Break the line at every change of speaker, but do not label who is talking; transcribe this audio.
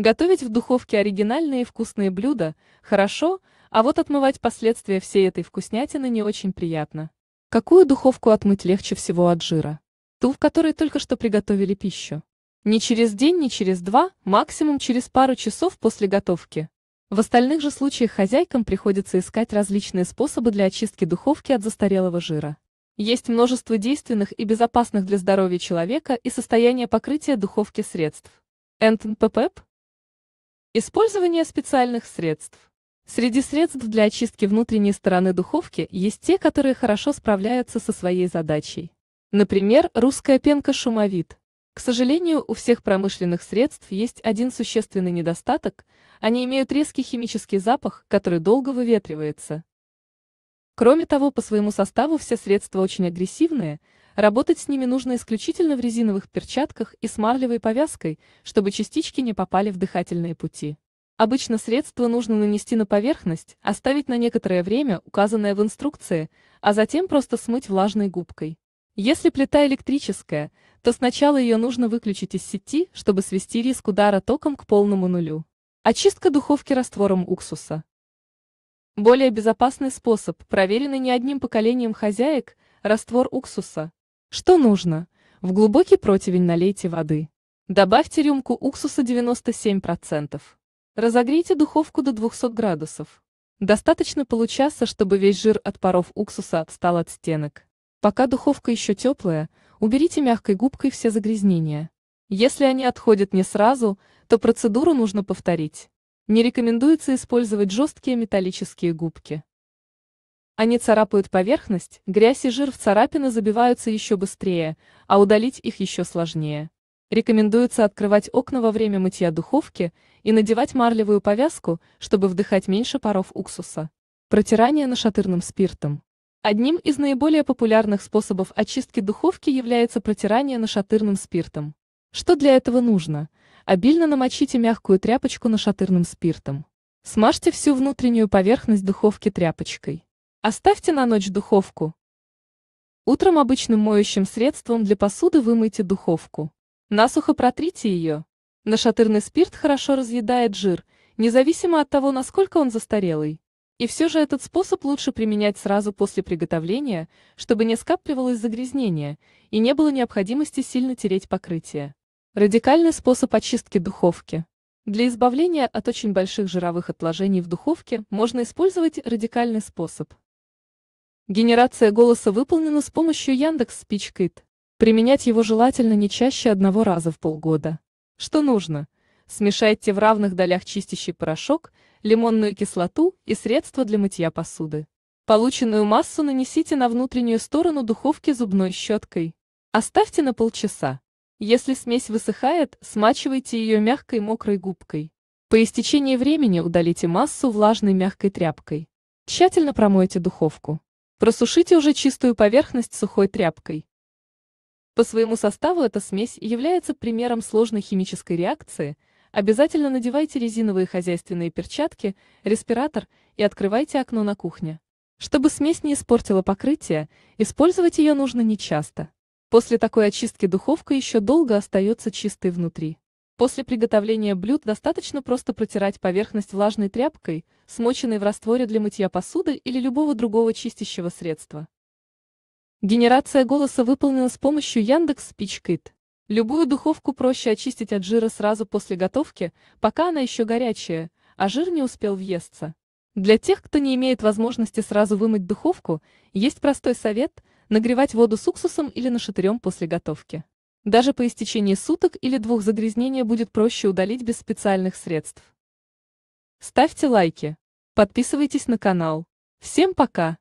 Готовить в духовке оригинальные и вкусные блюда – хорошо, а вот отмывать последствия всей этой вкуснятины не очень приятно. Какую духовку отмыть легче всего от жира? Ту, в которой только что приготовили пищу. Не через день, не через два, максимум через пару часов после готовки. В остальных же случаях хозяйкам приходится искать различные способы для очистки духовки от застарелого жира. Есть множество действенных и безопасных для здоровья человека и состояния покрытия духовки средств. Энтон НТПП Использование специальных средств. Среди средств для очистки внутренней стороны духовки есть те, которые хорошо справляются со своей задачей. Например, русская пенка шумовит. К сожалению, у всех промышленных средств есть один существенный недостаток – они имеют резкий химический запах, который долго выветривается. Кроме того, по своему составу все средства очень агрессивные – Работать с ними нужно исключительно в резиновых перчатках и с марлевой повязкой, чтобы частички не попали в дыхательные пути. Обычно средство нужно нанести на поверхность, оставить на некоторое время, указанное в инструкции, а затем просто смыть влажной губкой. Если плита электрическая, то сначала ее нужно выключить из сети, чтобы свести риск удара током к полному нулю. Очистка духовки раствором уксуса. Более безопасный способ, проверенный не одним поколением хозяек, раствор уксуса. Что нужно? В глубокий противень налейте воды. Добавьте рюмку уксуса 97%. Разогрейте духовку до 200 градусов. Достаточно получаса, чтобы весь жир от паров уксуса отстал от стенок. Пока духовка еще теплая, уберите мягкой губкой все загрязнения. Если они отходят не сразу, то процедуру нужно повторить. Не рекомендуется использовать жесткие металлические губки. Они царапают поверхность, грязь и жир в царапины забиваются еще быстрее, а удалить их еще сложнее. Рекомендуется открывать окна во время мытья духовки и надевать марлевую повязку, чтобы вдыхать меньше паров уксуса. Протирание нашатырным спиртом. Одним из наиболее популярных способов очистки духовки является протирание нашатырным спиртом. Что для этого нужно? Обильно намочите мягкую тряпочку нашатырным спиртом. Смажьте всю внутреннюю поверхность духовки тряпочкой. Оставьте на ночь духовку. Утром обычным моющим средством для посуды вымойте духовку. Насухо протрите ее. Нашатырный спирт хорошо разъедает жир, независимо от того, насколько он застарелый. И все же этот способ лучше применять сразу после приготовления, чтобы не скапливалось загрязнение и не было необходимости сильно тереть покрытие. Радикальный способ очистки духовки. Для избавления от очень больших жировых отложений в духовке можно использовать радикальный способ. Генерация голоса выполнена с помощью Яндекс Спичкит. Применять его желательно не чаще одного раза в полгода. Что нужно? Смешайте в равных долях чистящий порошок, лимонную кислоту и средство для мытья посуды. Полученную массу нанесите на внутреннюю сторону духовки зубной щеткой. Оставьте на полчаса. Если смесь высыхает, смачивайте ее мягкой мокрой губкой. По истечении времени удалите массу влажной мягкой тряпкой. Тщательно промойте духовку. Просушите уже чистую поверхность сухой тряпкой. По своему составу эта смесь является примером сложной химической реакции. Обязательно надевайте резиновые хозяйственные перчатки, респиратор и открывайте окно на кухне. Чтобы смесь не испортила покрытие, использовать ее нужно нечасто. После такой очистки духовка еще долго остается чистой внутри. После приготовления блюд достаточно просто протирать поверхность влажной тряпкой, смоченной в растворе для мытья посуды или любого другого чистящего средства. Генерация голоса выполнена с помощью Яндекс Спичкит. Любую духовку проще очистить от жира сразу после готовки, пока она еще горячая, а жир не успел въесться. Для тех, кто не имеет возможности сразу вымыть духовку, есть простой совет – нагревать воду с уксусом или нашатырем после готовки. Даже по истечении суток или двух загрязнение будет проще удалить без специальных средств. Ставьте лайки. Подписывайтесь на канал. Всем пока!